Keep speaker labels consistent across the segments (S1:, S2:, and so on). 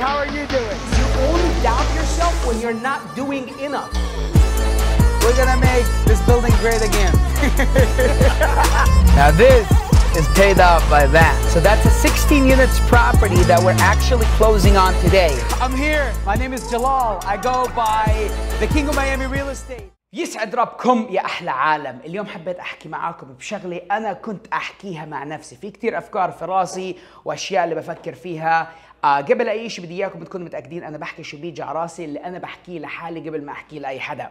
S1: How are you doing? You only doubt yourself when you're not doing enough. We're gonna make this building great again. now this is paid off by that. So that's a 16 units property that we're actually closing on today. I'm here. My name is Jalal. I go by the King of Miami Real Estate. يسعد ربكم يا احلى عالم اليوم حبيت احكي معاكم بشغله انا كنت احكيها مع نفسي في كتير افكار في راسي واشياء اللي بفكر فيها آه قبل اي شيء بدي اياكم تكونوا متاكدين انا بحكي شو بيجي على راسي اللي انا بحكيه لحالي قبل ما احكيه لاي حدا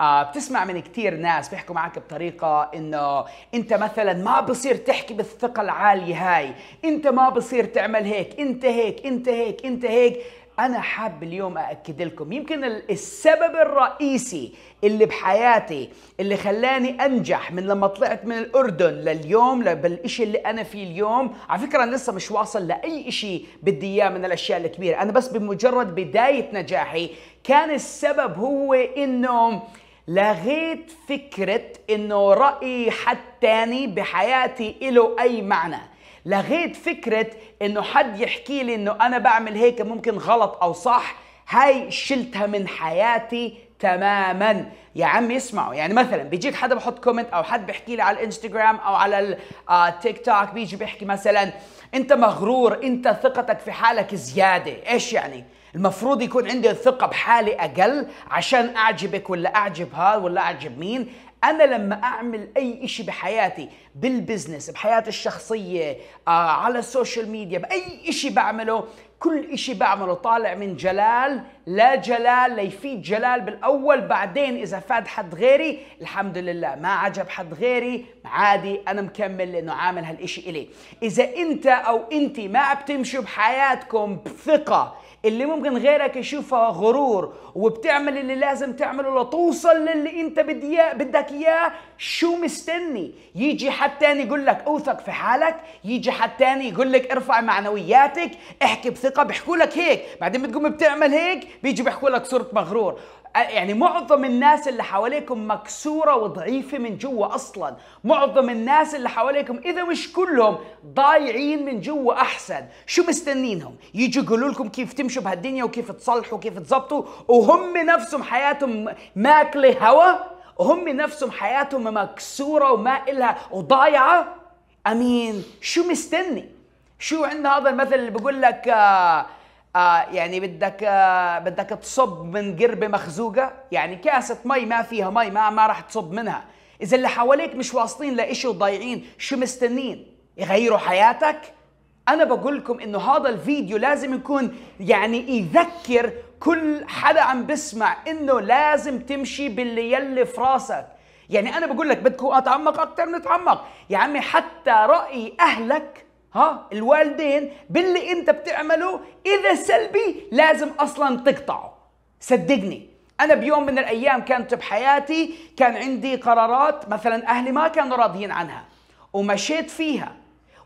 S1: آه بتسمع من كتير ناس بيحكوا معك بطريقة انه انت مثلا ما بصير تحكي بالثقة العالية هاي انت ما بصير تعمل هيك انت هيك انت هيك انت هيك انا حاب اليوم اكد لكم يمكن السبب الرئيسي اللي بحياتي اللي خلاني انجح من لما طلعت من الاردن لليوم بالشيء اللي انا فيه اليوم على فكره انا لسه مش واصل لاي شيء بدي اياه من الاشياء الكبيره انا بس بمجرد بدايه نجاحي كان السبب هو انه لغيت فكره انه راي حد تاني بحياتي له اي معنى لغيت فكرة انه حد يحكي لي انه انا بعمل هيك ممكن غلط او صح هاي شلتها من حياتي تماما يا عمي اسمعوا يعني مثلا بيجيك حدا بحط كومنت او حد بيحكي لي على الانستغرام او على التيك توك آه، بيجي بيحكي مثلا انت مغرور انت ثقتك في حالك زياده ايش يعني المفروض يكون عندي الثقه بحالي اقل عشان اعجبك ولا اعجب هذا ولا اعجب مين انا لما اعمل اي شيء بحياتي بالبزنس بحياتي الشخصيه آه، على السوشيال ميديا باي شيء بعمله كل شيء بعمله طالع من جلال لا جلال ليفيد جلال بالاول بعدين اذا فاد حد غيري الحمد لله ما عجب حد غيري عادي انا مكمل لانه عامل هالشيء الي اذا انت او انت ما بتمشوا بحياتكم بثقه اللي ممكن غيرك يشوفها غرور وبتعمل اللي لازم تعمله لتوصل للي انت بدك لك اياه شو مستني يجي حد تاني يقول لك اوثق في حالك يجي حد تاني يقول لك ارفع معنوياتك احكي بثقه بيحكوا لك هيك بعدين بتقوم بتعمل هيك بيجي بيحكوا لك صرت مغرور يعني معظم الناس اللي حواليكم مكسوره وضعيفه من جوا اصلا معظم الناس اللي حواليكم اذا مش كلهم ضايعين من جوا احسن شو مستنينهم يجوا يقولوا لكم كيف تمشوا بهالدنيا وكيف تصلحوا وكيف تزبطوا وهم نفسهم حياتهم ماكله هوا وهم نفسهم حياتهم مكسوره وما إلها وضايعه امين شو مستني شو عند هذا المثل اللي بيقول لك آه آه يعني بدك آه بدك تصب من قربه مخزوقه يعني كاسه مي ما فيها مي ما ما راح تصب منها اذا اللي حواليك مش واصلين لإشي وضايعين شو مستنين يغيروا حياتك انا بقول لكم انه هذا الفيديو لازم يكون يعني يذكر كل حدا عم بسمع انه لازم تمشي باللي يلي في راسك يعني انا بقول لك بدكم اتعمق اكثر نتعمق يا عمي حتى راي اهلك ها الوالدين باللي انت بتعمله اذا سلبي لازم اصلا تقطعه صدقني انا بيوم من الايام كانت بحياتي كان عندي قرارات مثلا اهلي ما كانوا راضيين عنها ومشيت فيها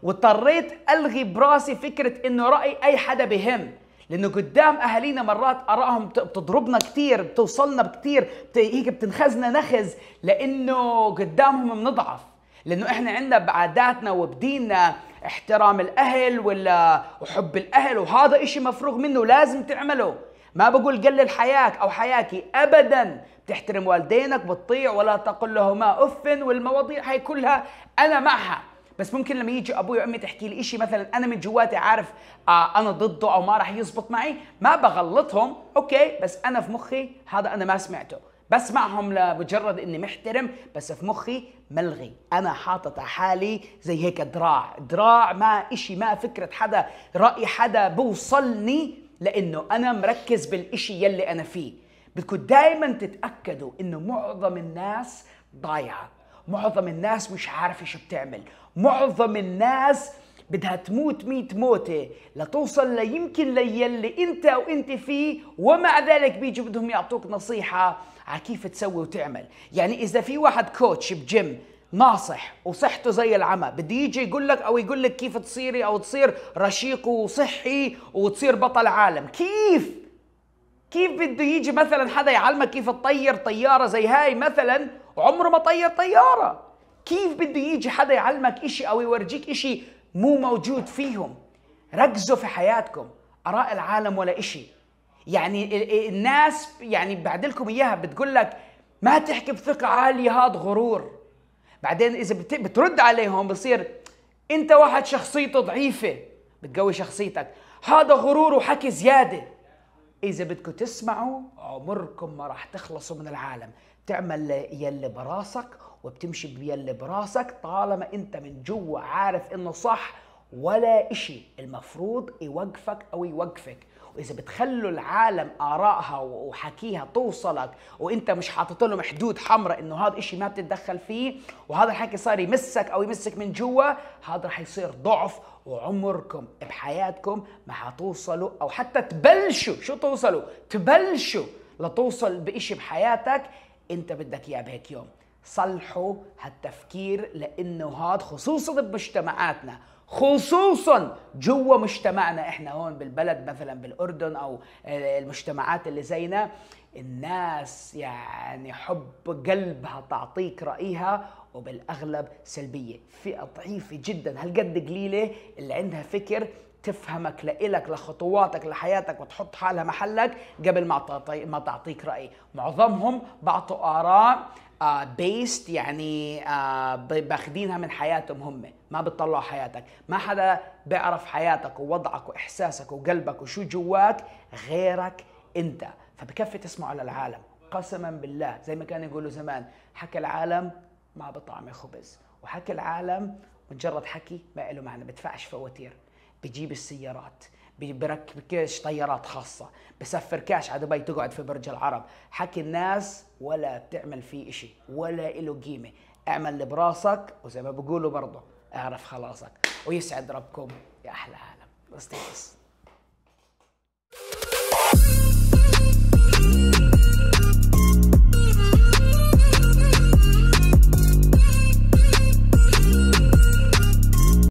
S1: واضطريت الغي براسي فكره انه راي اي حدا بهم لانه قدام اهالينا مرات ارائهم بتضربنا كثير بتوصلنا كثير هيك بتنخزنا نخز لانه قدامهم بنضعف لانه احنا عندنا بعاداتنا وبديننا احترام الاهل ولا وحب الاهل وهذا اشي مفروغ منه لازم تعمله ما بقول قلل حياك او حياكي ابدا بتحترم والدينك بتطيع ولا تقل لهما اف والمواضيع هي كلها انا معها بس ممكن لما يجي ابوي وامي تحكي لي شيء مثلا انا من جواتي عارف آه انا ضده او ما راح يزبط معي ما بغلطهم اوكي بس انا في مخي هذا انا ما سمعته بسمعهم لمجرد اني محترم بس في مخي ملغي انا حاطط على حالي زي هيك دراع دراع ما اشي ما فكره حدا راي حدا بوصلني لانه انا مركز بالاشي يلي انا فيه بدكم دائما تتاكدوا انه معظم الناس ضايعه معظم الناس مش عارفة شو بتعمل معظم الناس بدها تموت ميت موتة لتوصل ليمكن ليلي انت او انت فيه ومع ذلك بيجي بدهم يعطوك نصيحة على كيف تسوي وتعمل يعني اذا في واحد كوتش بجيم ناصح وصحته زي العمى بده يجي يقول لك او يقول لك كيف تصيري او تصير رشيق وصحي وتصير بطل عالم كيف كيف بده يجي مثلا حدا يعلمك كيف تطير طياره زي هاي مثلا عمره ما طير طيارة كيف بده يجي حدا يعلمك إشي أو يورجيك إشي مو موجود فيهم ركزوا في حياتكم آراء العالم ولا إشي يعني الناس يعني بعدلكم إياها بتقول لك ما تحكي بثقة عالية هاد غرور بعدين إذا بترد عليهم بصير أنت واحد شخصيته ضعيفة بتقوي شخصيتك هذا غرور وحكي زيادة إذا بدكم تسمعوا عمركم ما راح تخلصوا من العالم تعمل يلي براسك وبتمشي بيلي براسك طالما انت من جوا عارف انه صح ولا اشي المفروض يوقفك او يوقفك واذا بتخلوا العالم ارائها وحكيها توصلك وانت مش حاطط لهم حدود حمراء انه هذا اشي ما بتتدخل فيه وهذا الحكي صار يمسك او يمسك من جوا هذا رح يصير ضعف وعمركم بحياتكم ما حتوصلوا او حتى تبلشوا شو توصلوا تبلشوا لتوصل بإشي بحياتك انت بدك اياه بهيك يوم صلحوا هالتفكير لانه هاد خصوصا بمجتمعاتنا خصوصا جوا مجتمعنا احنا هون بالبلد مثلا بالاردن او آه، المجتمعات اللي زينا الناس يعني حب قلبها تعطيك رايها وبالاغلب سلبيه فئه ضعيفه جدا هالقد قليله اللي عندها فكر تفهمك لإلك لخطواتك لحياتك وتحط حالها محلك قبل ما ما تعطيك رأي معظمهم بعطوا آراء بيست آه، يعني آه، باخذينها باخدينها من حياتهم هم ما بتطلعوا حياتك ما حدا بيعرف حياتك ووضعك وإحساسك وقلبك وشو جواك غيرك أنت فبكفي تسمعوا للعالم قسما بالله زي ما كانوا يقولوا زمان حكى العالم ما بطعم خبز وحكي العالم مجرد حكي ما له معنى بدفعش فواتير بجيب السيارات كاش طيارات خاصة بسفر كاش على دبي تقعد في برج العرب حكي الناس ولا بتعمل فيه إشي ولا له قيمة اعمل اللي براسك وزي ما بقولوا برضه اعرف خلاصك ويسعد ربكم يا أحلى عالم